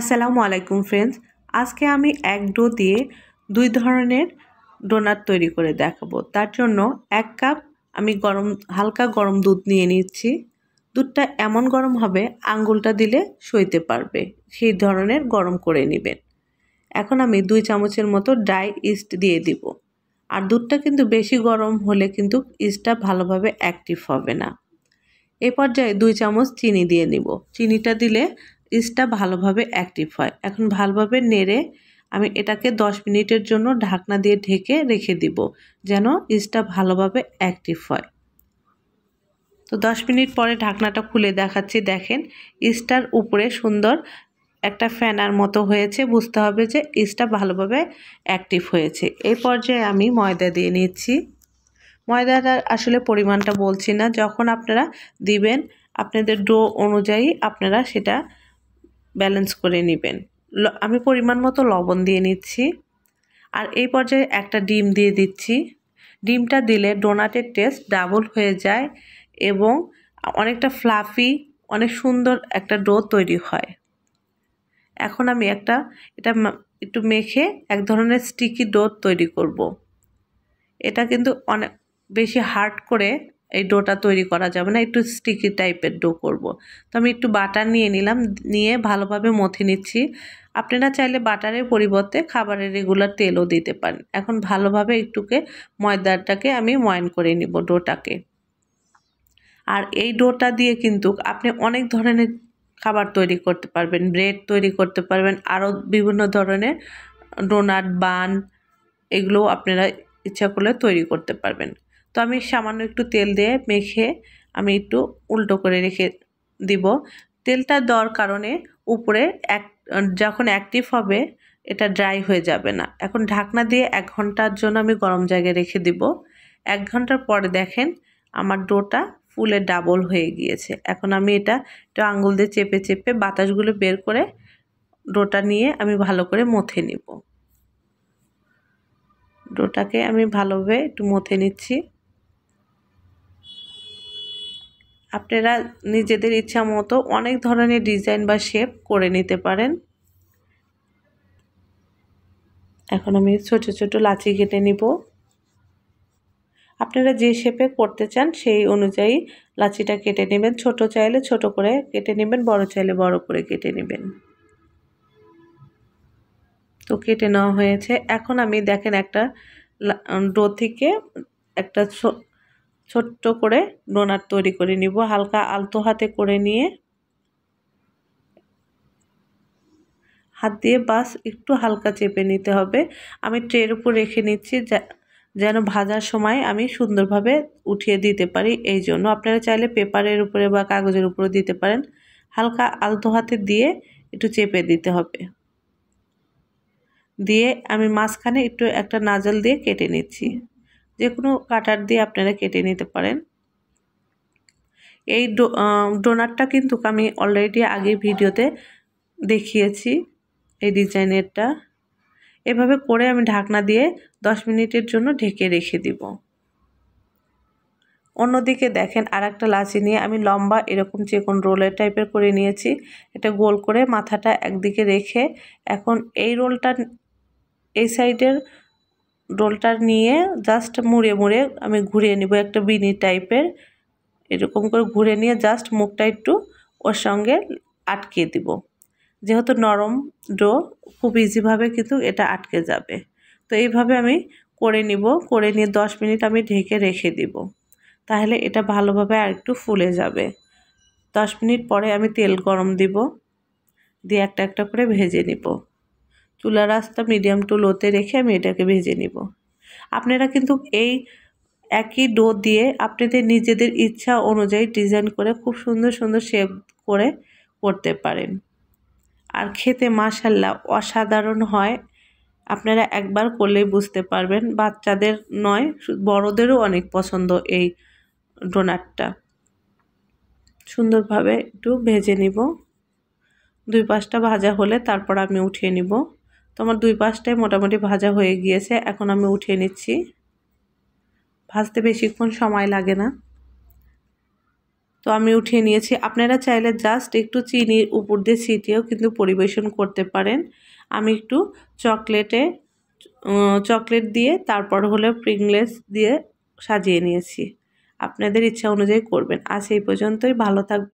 আসসালামু আলাইকুম ফ্রেন্ডস আজকে আমি এক ডো দিয়ে দুই ধরনের ডোনাট তৈরি করে দেখাবো তার জন্য এক কাপ আমি গরম হালকা গরম দুধ নিয়ে নিচ্ছি দুধটা এমন গরম হবে আঙ্গুলটা দিলে সইতে পারবে সেই ধরনের গরম করে নেবেন এখন আমি দুই চামচের মতো ড্রাই ইস্ট দিয়ে দিব আর দুধটা কিন্তু বেশি গরম হলে কিন্তু ইস্টটা ভালোভাবে অ্যাক্টিভ হবে না এ পর্যায়ে দুই চামচ চিনি দিয়ে নিব চিনিটা দিলে ইস্টটা ভালোভাবে অ্যাক্টিভ হয় এখন ভালোভাবে নেড়ে আমি এটাকে 10 মিনিটের জন্য ঢাকনা দিয়ে ঢেকে রেখে দিব যেন ইস্টটা ভালোভাবে অ্যাক্টিভ হয় তো 10 মিনিট পরে ঢাকনাটা খুলে দেখাচ্ছি দেখেন ইস্টার উপরে সুন্দর একটা ফ্যানার মতো হয়েছে বুঝতে হবে যে ইস্টটা ভালোভাবে অ্যাক্টিভ হয়েছে এই পর্যায়ে আমি ময়দা দিয়ে নিচ্ছি ময়দাটার আসলে পরিমাণটা বলছি না যখন আপনারা দিবেন আপনাদের ডো অনুযায়ী আপনারা সেটা ব্যালেন্স করে নেবেন আমি পরিমাণ মতো লবণ দিয়ে নিচ্ছি আর এই পর্যায়ে একটা ডিম দিয়ে দিচ্ছি ডিমটা দিলে ডোনাটের টেস্ট ডাবল হয়ে যায় এবং অনেকটা ফ্লাফি অনেক সুন্দর একটা ডো তৈরি হয় এখন আমি একটা এটা একটু মেখে এক ধরনের স্টিকি ডো তৈরি করব। এটা কিন্তু অনেক বেশি হার্ড করে এই ডোটা তৈরি করা যাবে না একটু স্টিকি টাইপের ডো করব। তো আমি একটু বাটার নিয়ে নিলাম নিয়ে ভালোভাবে মথে নিচ্ছি আপনারা চাইলে বাটারের পরিবর্তে খাবারের রেগুলার তেলও দিতে পারেন এখন ভালোভাবে একটুকে ময়দাটাকে আমি ময়ন করে নিব ডোটাকে আর এই ডোটা দিয়ে কিন্তু আপনি অনেক ধরনের খাবার তৈরি করতে পারবেন ব্রেড তৈরি করতে পারবেন আরও বিভিন্ন ধরনের ডোনাট বান এগুলো আপনারা ইচ্ছা করলে তৈরি করতে পারবেন তো আমি সামান্য একটু তেল দিয়ে মেখে আমি একটু উল্টো করে রেখে দিব তেলটা দেওয়ার কারণে উপরে এক যখন অ্যাক্টিভ হবে এটা ড্রাই হয়ে যাবে না এখন ঢাকনা দিয়ে এক ঘন্টার জন্য আমি গরম জায়গায় রেখে দিব এক ঘন্টার পরে দেখেন আমার ডোটা ফুলে ডাবল হয়ে গিয়েছে এখন আমি এটা একটু আঙুল দিয়ে চেপে চেপে বাতাসগুলো বের করে ডোটা নিয়ে আমি ভালো করে মথে নিব ডোটাকে আমি ভালোভাবে একটু মথে নিচ্ছি আপনারা নিজেদের ইচ্ছা মতো অনেক ধরনের ডিজাইন বা শেপ করে নিতে পারেন এখন আমি ছোট ছোট লাচি কেটে নিব আপনারা যে শেপে করতে চান সেই অনুযায়ী লাচিটা কেটে নেবেন ছোট চাইলে ছোট করে কেটে নেবেন বড় চাইলে বড় করে কেটে নেবেন তো কেটে নেওয়া হয়েছে এখন আমি দেখেন একটা ডো থেকে একটা ছোট্ট করে ডোনার তৈরি করে নিব হালকা আলতো হাতে করে নিয়ে হাত দিয়ে বাস একটু হালকা চেপে নিতে হবে আমি ট্রের উপর রেখে নিচ্ছি যেন ভাজার সময় আমি সুন্দরভাবে উঠিয়ে দিতে পারি এই জন্য আপনারা চাইলে পেপারের উপরে বা কাগজের উপরে দিতে পারেন হালকা আলতো হাতে দিয়ে একটু চেপে দিতে হবে দিয়ে আমি মাঝখানে একটু একটা নাজল দিয়ে কেটে নিচ্ছি যে কোনো কাটার দিয়ে আপনারা কেটে নিতে পারেন এই ডোনারটা কিন্তু আমি অলরেডি আগে ভিডিওতে দেখিয়েছি এই ডিজাইনেরটা এভাবে করে আমি ঢাকনা দিয়ে 10 মিনিটের জন্য ঢেকে রেখে দিব অন্যদিকে দেখেন আর একটা লাচি নিয়ে আমি লম্বা এরকম যে কোনো রোলের টাইপের করে নিয়েছি এটা গোল করে মাথাটা একদিকে রেখে এখন এই রোলটা এই সাইডের ডোলটা নিয়ে জাস্ট মুড়ে মুড়ে আমি ঘুরিয়ে নিব একটা বিনি টাইপের এরকম করে ঘুরে নিয়ে জাস্ট মুখটা একটু ওর সঙ্গে আটকে দিব যেহেতু নরম ডো খুব ইজিভাবে কিন্তু এটা আটকে যাবে তো এইভাবে আমি করে নিব করে নিয়ে 10 মিনিট আমি ঢেকে রেখে দিব তাহলে এটা ভালোভাবে আর একটু ফুলে যাবে 10 মিনিট পরে আমি তেল গরম দিব দিয়ে একটা একটা করে ভেজে নিব চুলার আস্তা মিডিয়াম টু লোতে রেখে আমি এটাকে ভেজে নিব আপনারা কিন্তু এই একই ডো দিয়ে আপনাদের নিজেদের ইচ্ছা অনুযায়ী ডিজাইন করে খুব সুন্দর সুন্দর শেপ করে করতে পারেন আর খেতে মাসাল্লা অসাধারণ হয় আপনারা একবার করলেই বুঝতে পারবেন বাচ্চাদের নয় বড়দেরও অনেক পছন্দ এই ডোনাটটা সুন্দরভাবে একটু ভেজে নিব দুই পাঁচটা ভাজা হলে তারপর আমি উঠিয়ে নিব তো আমার দুই পাশটাই মোটামুটি ভাজা হয়ে গিয়েছে এখন আমি উঠিয়ে নিচ্ছি ভাজতে বেশিক্ষণ সময় লাগে না তো আমি উঠিয়ে নিয়েছি আপনারা চাইলে জাস্ট একটু চিনির উপর দিয়ে ছিটিয়েও কিন্তু পরিবেশন করতে পারেন আমি একটু চকলেটে চকলেট দিয়ে তারপর হলো প্রিংলেস দিয়ে সাজিয়ে নিয়েছি আপনাদের ইচ্ছা অনুযায়ী করবেন আজ এই পর্যন্তই ভালো থাক